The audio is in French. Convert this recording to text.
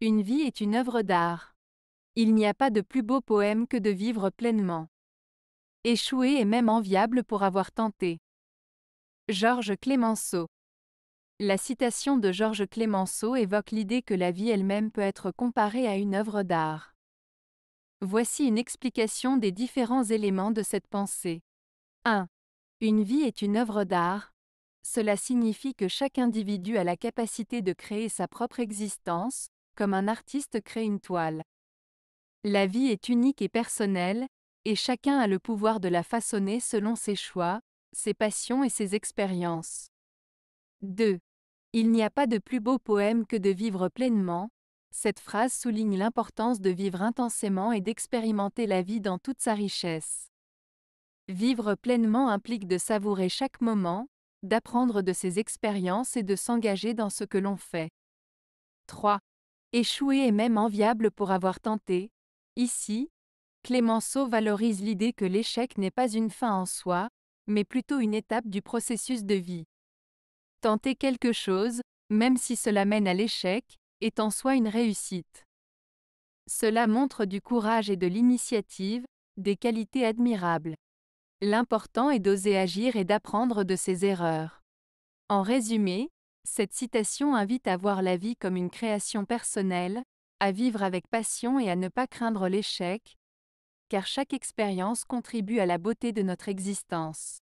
Une vie est une œuvre d'art. Il n'y a pas de plus beau poème que de vivre pleinement. Échouer est même enviable pour avoir tenté. Georges Clémenceau. La citation de Georges Clémenceau évoque l'idée que la vie elle-même peut être comparée à une œuvre d'art. Voici une explication des différents éléments de cette pensée. 1. Une vie est une œuvre d'art, cela signifie que chaque individu a la capacité de créer sa propre existence, comme un artiste crée une toile. La vie est unique et personnelle, et chacun a le pouvoir de la façonner selon ses choix, ses passions et ses expériences. 2. Il n'y a pas de plus beau poème que de vivre pleinement. Cette phrase souligne l'importance de vivre intensément et d'expérimenter la vie dans toute sa richesse. Vivre pleinement implique de savourer chaque moment, d'apprendre de ses expériences et de s'engager dans ce que l'on fait. 3 échoué est même enviable pour avoir tenté. Ici, Clémenceau valorise l'idée que l'échec n'est pas une fin en soi, mais plutôt une étape du processus de vie. Tenter quelque chose, même si cela mène à l'échec, est en soi une réussite. Cela montre du courage et de l'initiative, des qualités admirables. L'important est d'oser agir et d'apprendre de ses erreurs. En résumé, cette citation invite à voir la vie comme une création personnelle, à vivre avec passion et à ne pas craindre l'échec, car chaque expérience contribue à la beauté de notre existence.